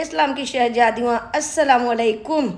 इस्लाम की शहजादियों असलकुम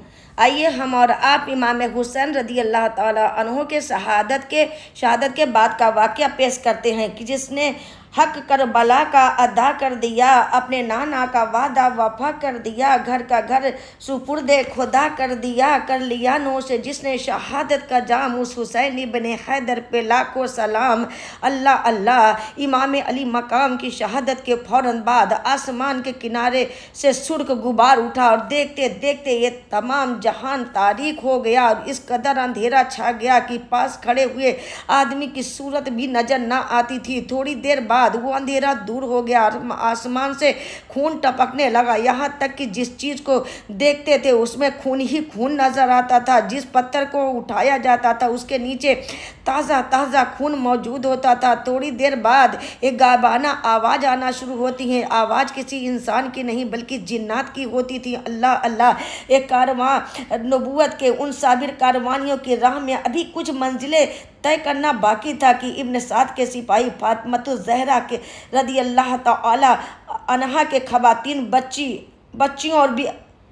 आइए हम और आप इमाम हुसैन रदी अल्लाह तहों के शहादत के शहादत के बाद का वाक़ पेश करते हैं कि जिसने हक कर बला का अदा कर दिया अपने नाना का वादा वफा कर दिया घर का घर सुपुरदे खुदा कर दिया कर लिया नोश जिसने शहादत का जाम उस हुसैन बने हैदर पे लाखों सलाम अल्लाह अल्लाह इमाम अली मकाम की शहादत के फ़ौर बाद आसमान के किनारे से सुर्ख गुबार उठा और देखते देखते ये तमाम जहान तारीख हो गया और इस कदर अंधेरा छा गया कि पास खड़े हुए आदमी की सूरत भी नज़र ना आती थी थोड़ी देर बाद बाद वो अंधेरा दूर हो गया आसमान से खून टपकने लगा यहाँ तक कि जिस चीज़ को देखते थे उसमें खून ही खून नजर आता था जिस पत्थर को उठाया जाता था उसके नीचे ताज़ा ताज़ा खून मौजूद होता था थोड़ी देर बाद एक गाबाना आवाज़ आना शुरू होती है आवाज़ किसी इंसान की नहीं बल्कि जिन्नात की होती थी अल्लाह अल्लाह एक कारवां नबूत के उन साबिर कारवानियों की राह में अभी कुछ मंजिलें तय करना बाकी था कि इब्न साद के सिपाही फातमत जहर जहरा के रदी अल्लाह तहा के खवातीन बच्ची बच्चियों और भी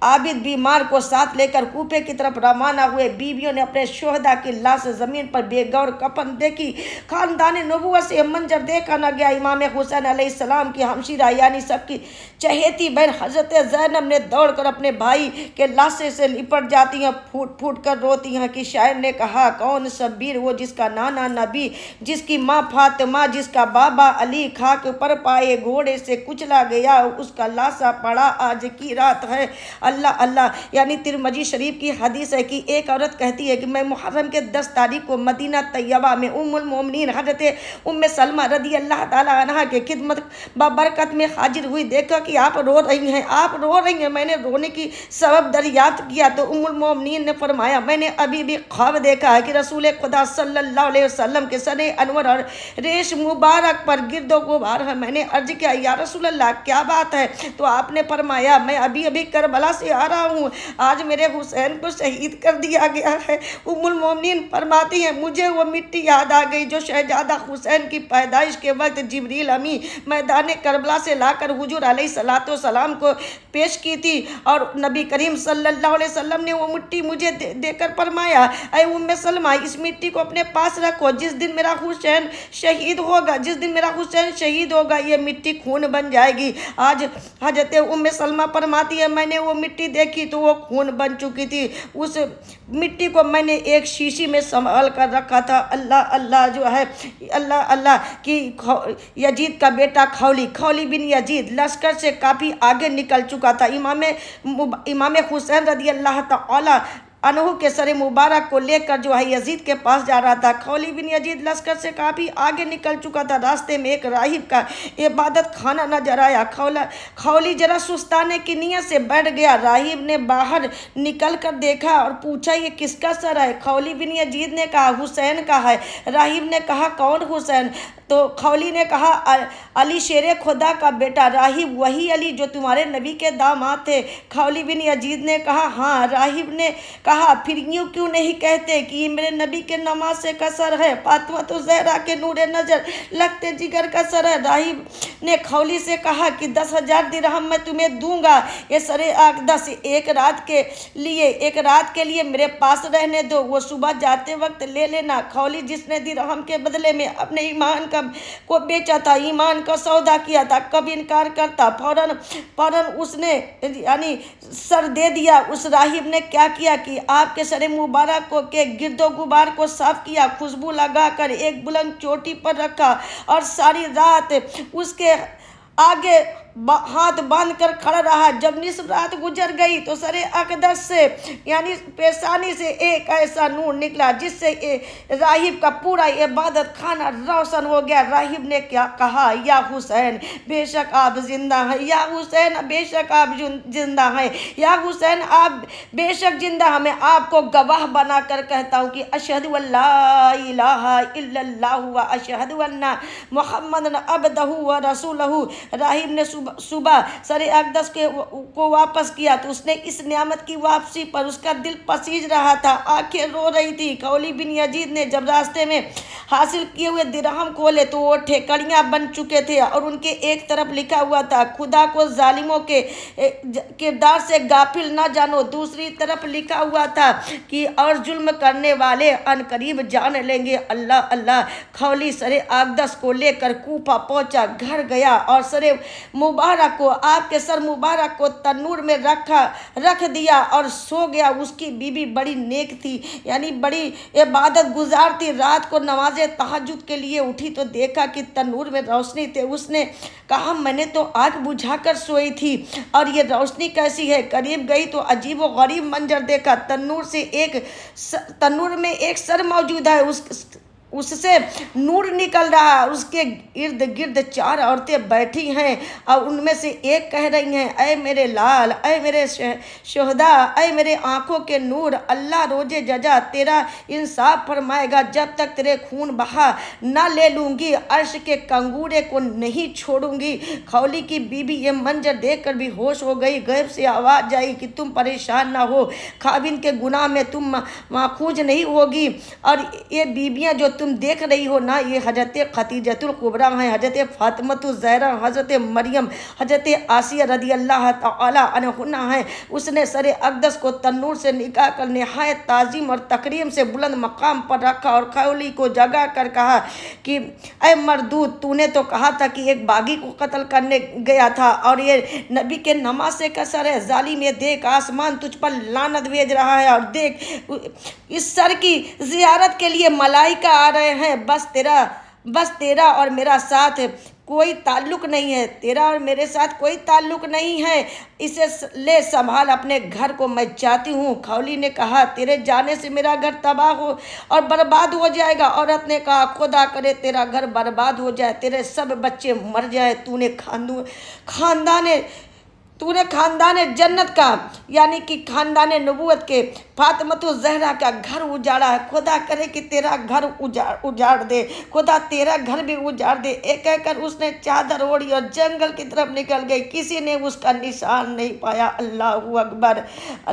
आबिद बीमार को साथ लेकर कूपे की तरफ रवाना हुए बीवियों ने अपने शोहदा की लाश जमीन पर बेगौर कपन देखी खानदान नबूत से मंजर देखा न गया इमाम हुसैन आसमाम की हमशीरा यानी सबकी चहेती बहन हजरत जैनब ने दौड़कर अपने भाई के लाशे से लिपट जाती हैं फूट फूट कर रोती हैं कि शायर ने कहा कौन शब्बीर वो जिसका नाना नबी जिसकी माँ फातिमा जिसका बाबा अली खाक पर पाए घोड़े से कुचला गया उसका लाशा पड़ा आज की रात है अल्लाह अल्लाह यानी तिरमजी शरीफ की हदीस है कि एक औरत कहती है कि मैं मुहर्रम के दस तारीख को मदीना तैयबा में उमिन हजरत उम सलमा रदी अल्लाह तह के खिदमत बबरकत में हाजिर हुई देखा कि आप रो रही हैं आप रो रही हैं मैंने रोने की सबब दरियात किया तो उमिन ने फरमाया मैंने अभी भी ख्वाब देखा है कि रसूल खुदा सल्ला वसलम के सन अनवर और रेश मुबारक पर गिरदो गुबार है मैंने अर्ज किया या रसूल अल्लाह क्या बात है तो आपने फरमाया मैं अभी अभी करबला से आ रहा हूँ आज मेरे हुसैन को शहीद कर दिया गया है उमुल मोमिन फरमाती है मुझे वो मिट्टी याद आ गई जो शहजादा हुसैन की पैदाइश के वक्त जबरील अमी मैदान करबला से लाकर हुजूर सलात सलाम को पेश की थी और नबी करीम सल्लल्लाहु अलैहि वसल्लम ने वो मिट्टी मुझे देकर दे, फरमाया अय उम सलमा इस मिट्टी को अपने पास रखो जिस दिन मेरा हुसैन शहीद होगा जिस दिन मेरा हुसैन शहीद होगा ये मिट्टी खून बन जाएगी आज हजरत उम सलमा फरमाती है मैंने वो मिट्टी देखी तो वो खून बन चुकी थी उस मिट्टी को मैंने एक शीशी में संभाल कर रखा था अल्लाह अल्लाह जो है अल्लाह अल्लाह कि यजीद का बेटा खौली खौली बिन यजीद लश्कर से काफ़ी आगे निकल चुका था इमाम इमाम हुसैन रदी अल्लाह तला अनहू के सर मुबारक को लेकर जो है यजीद के पास जा रहा था खौली बिन यजीद लश्कर से काफ़ी आगे निकल चुका था रास्ते में एक राहिब का इबादत खाना नजर आया खौला खौली जरा सुस्ताने की नीयत से बैठ गया राहिब ने बाहर निकल कर देखा और पूछा ये किसका सर है खौली बिन यजीद ने कहा हुसैन का है राहिब ने कहा कौन हुसैन तो खौली ने कहा अली शेर खुदा का बेटा राहिब वही अली जो तुम्हारे नबी के दामाद थे खौली बिन यजीद ने कहा हाँ राहिब ने कहा फिर यूँ क्यों नहीं कहते कि ये मेरे नबी के नमाज से कसर है फातमा तो जहरा के नूर नज़र लगते जिगर कसर है राहिब ने खौली से कहा कि दस हज़ार दिरहम मैं तुम्हें दूंगा ये सरे आग दस एक रात के लिए एक रात के लिए मेरे पास रहने दो वो सुबह जाते वक्त ले लेना खौली जिसने दिरहम के बदले में अपने ईमान का को बेचा था ईमान का सौदा किया था कब इनकार करता फौरन फौरन उसने यानी सर दे दिया उस राहिब ने क्या किया कि लगी आपके सर मुबारक को के गिरदो गुबार को साफ किया खुशबू लगाकर एक बुलंद चोटी पर रखा और सारी रात उसके आगे हाथ बांध कर खड़ा रहा जब निसब रात गुजर गई तो सरे अकदस से यानी पेशानी से एक ऐसा नूर निकला जिससे राहिब का पूरा इबादत खाना रोशन हो गया राहिब ने क्या कहा या हुसैन बेशक आप जिंदा हैं या हुसैन बेशक आप जिंदा हैं या हुसैन आप बेशक जिंदा हैं मैं आपको गवाह बना कर कहता हूँ कि अशहद अल्लाह अशहद मोहम्मद दहू व रसूल राहिब ने सुबह सुबह सरे अकदस के को वापस किया तो उसने इस नियामत की वापसी पर उसका दिल पसीज रहा था आंखें रो रही थी कौली बिन यजीद ने जब रास्ते में हासिल किए हुए दिरहम खोले तो वो ठेकड़ियाँ बन चुके थे और उनके एक तरफ लिखा हुआ था खुदा को जालिमों के किरदार से गाफिल ना जानो दूसरी तरफ लिखा हुआ था कि और जुल्म करने वाले अनकरीब जान लेंगे अल्लाह अल्लाह खौली सरे आगदस को लेकर कूफा पहुँचा घर गया और सरे मुबारक को आपके सर मुबारक को तनूर में रखा रख दिया और सो गया उसकी बीवी बड़ी नेक थी यानी बड़ी इबादत गुजार थी रात को नमाज नमाज तहजद के लिए उठी तो देखा कि तनूर में रोशनी थे उसने कहा मैंने तो आग बुझा कर सोई थी और ये रोशनी कैसी है करीब गई तो अजीब व गरीब मंजर देखा तनूर से एक तनूर में एक सर मौजूद है उस उससे नूर निकल रहा है उसके इर्द गिर्द चार औरतें बैठी हैं और उनमें से एक कह रही हैं अय मेरे लाल अय मेरे शहदा अय मेरे आँखों के नूर अल्लाह रोजे जजा तेरा इंसाफ फरमाएगा जब तक तेरे खून बहा ना ले लूँगी अर्श के कंगूरे को नहीं छोड़ूंगी खौली की बीबी ये मंजर देख कर भी होश हो गई गैब से आवाज़ आई कि तुम परेशान ना हो खाबिन के गुनाह में तुम माखूज नहीं होगी और ये बीबियाँ जो तुम देख रही हो ना ये हजरत ख़तीजतुल्कुबरा हैं हजरत फ़ातमतुज़ैरा हजरत मरियम हजरत आसिया रदी अल्लाह तुना हैं उसने सर अकदस को तन्नूर से निकाह कर नहायत तज़ीम और तकरीम से बुलंद मकाम पर रखा और खौली को जगा कर कहा कि अय मरदूत तूने तो कहा था कि एक बागी को कत्ल करने गया था और ये नबी के नमाज से कसर है जालिम ये देख आसमान तुझ पर लानत भेज रहा है और देख इस सर की जियारत के लिए मलाई का बता रहे हैं बस तेरा बस तेरा और मेरा साथ कोई ताल्लुक नहीं है तेरा और मेरे साथ कोई ताल्लुक नहीं है इसे ले संभाल अपने घर को मैं चाहती हूँ खौली ने कहा तेरे जाने से मेरा घर तबाह हो और बर्बाद हो जाएगा औरत ने कहा खुदा करे तेरा घर बर्बाद हो जाए तेरे सब बच्चे मर जाए तूने खानदू खानदान तूने खानदान जन्नत का यानी कि खानदान नबूत के फातमत जहरा का घर उजाड़ा है खुदा करे कि तेरा घर उजाड़ उजाड़ दे खुदा तेरा घर भी उजाड़ दे एक कहकर उसने चादर ओढ़ी और जंगल की तरफ निकल गई किसी ने उसका निशान नहीं पाया अल्लाह अकबर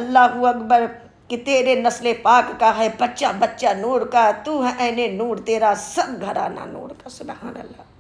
अल्लाह अकबर कि तेरे नस्ल पाक का है बच्चा बच्चा नूर का तू है ऐने नूर तेरा सब घराना नूर का सुबह अल्लाह